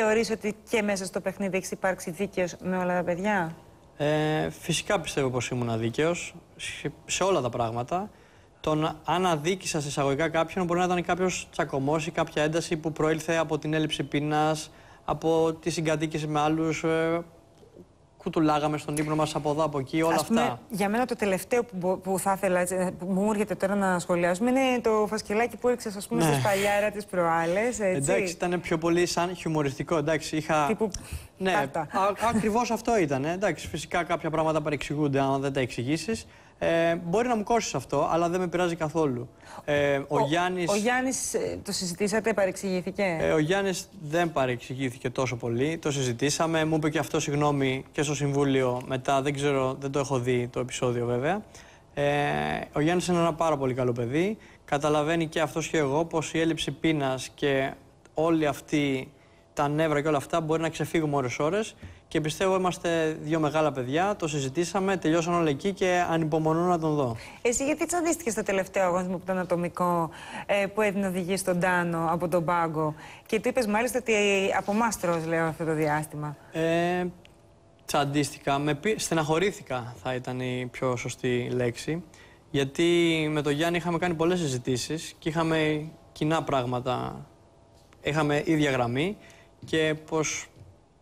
Θεωρείς ότι και μέσα στο παιχνίδι έχεις υπάρξει δίκαιος με όλα τα παιδιά? Ε, φυσικά πιστεύω πως ήμουν δίκαιος σε όλα τα πράγματα. Τον αν αδίκησα σε εισαγωγικά κάποιον μπορεί να ήταν κάποιος τσακωμός ή κάποια ένταση που προήλθε από την έλλειψη πείνας, από τη συγκατοίκηση με άλλους, ε, κουτουλάγαμε στον ύπνο μας από εδώ, από εκεί, όλα αυτά. Για μένα το τελευταίο που, που θα ήθελα, που μου έρχεται τώρα να σχολιάσουμε, είναι το φασκελάκι που έριξες, ας πούμε, ναι. στη της τι προάλλε. Εντάξει, ήταν πιο πολύ σαν χιουμοριστικό. Εντάξει, είχα. Τύπου... Ναι, ακριβώς αυτό ήταν. Εντάξει, φυσικά κάποια πράγματα παρεξηγούνται, αν δεν τα εξηγήσεις. Ε, μπορεί να μου κόσει αυτό, αλλά δεν με πειράζει καθόλου. Ε, ο, ο Γιάννης... Ο Γιάννης, ε, το συζητήσατε, παρεξηγήθηκε. Ε, ο Γιάννης δεν παρεξηγήθηκε τόσο πολύ. Το συζητήσαμε, μου είπε και αυτό συγγνώμη και στο Συμβούλιο μετά. Δεν ξέρω, δεν το έχω δει το επεισόδιο βέβαια. Ε, ο Γιάννης είναι ένα πάρα πολύ καλό παιδί. Καταλαβαίνει και αυτός και εγώ πως η έλλειψη πείνας και όλη αυτή τα νεύρα και όλα αυτά μπορεί να ξεφύγουμε ώρε-ώρε. Και πιστεύω είμαστε δύο μεγάλα παιδιά. Το συζητήσαμε, τελειώσαν όλα εκεί και ανυπομονώ να τον δω. Εσύ γιατί τσαντίστηκες στο τελευταίο μου από τον Ατομικό ε, που έδινε οδηγή στον Τάνο από τον Πάγκο. Και του είπες μάλιστα ότι από μάστρος λέω αυτό το διάστημα. Ε, τσαντίστηκα. Με πι... Στεναχωρήθηκα θα ήταν η πιο σωστή λέξη. Γιατί με τον Γιάννη είχαμε κάνει πολλές συζητήσεις και είχαμε κοινά πράγματα. Είχαμε ίδια γραμμή και πως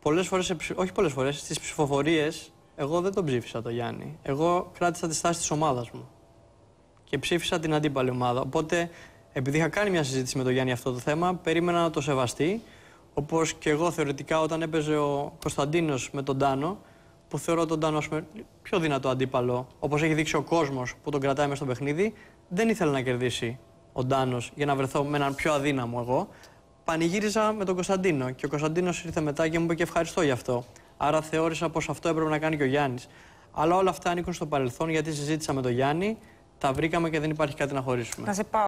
πολλέ φορέ, όχι πολλές φορές, στις ψηφοφορίες εγώ δεν τον ψήφισα τον Γιάννη. Εγώ κράτησα τη στάση της ομάδας μου και ψήφισα την αντίπαλη ομάδα. Οπότε, επειδή είχα κάνει μια συζήτηση με τον Γιάννη αυτό το θέμα, περίμενα να το σεβαστεί. Όπως και εγώ θεωρητικά όταν έπαιζε ο Κωνσταντίνος με τον Τάνο, που θεωρώ τον Τάνο πιο δυνατό αντίπαλο, όπως έχει δείξει ο κόσμος που τον κρατάει μέσα στο παιχνίδι, δεν ήθελα να κερδίσει ο Τάνος για να βρεθώ με έναν πιο αδύναμο εγώ πανηγύριζα με τον Κωνσταντίνο και ο Κωνσταντίνος ήρθε μετά και μου είπε και ευχαριστώ γι' αυτό. Άρα θεώρησα πως αυτό έπρεπε να κάνει και ο Γιάννης. Αλλά όλα αυτά ανήκουν στο παρελθόν γιατί συζήτησα με τον Γιάννη, τα βρήκαμε και δεν υπάρχει κάτι να χωρίσουμε.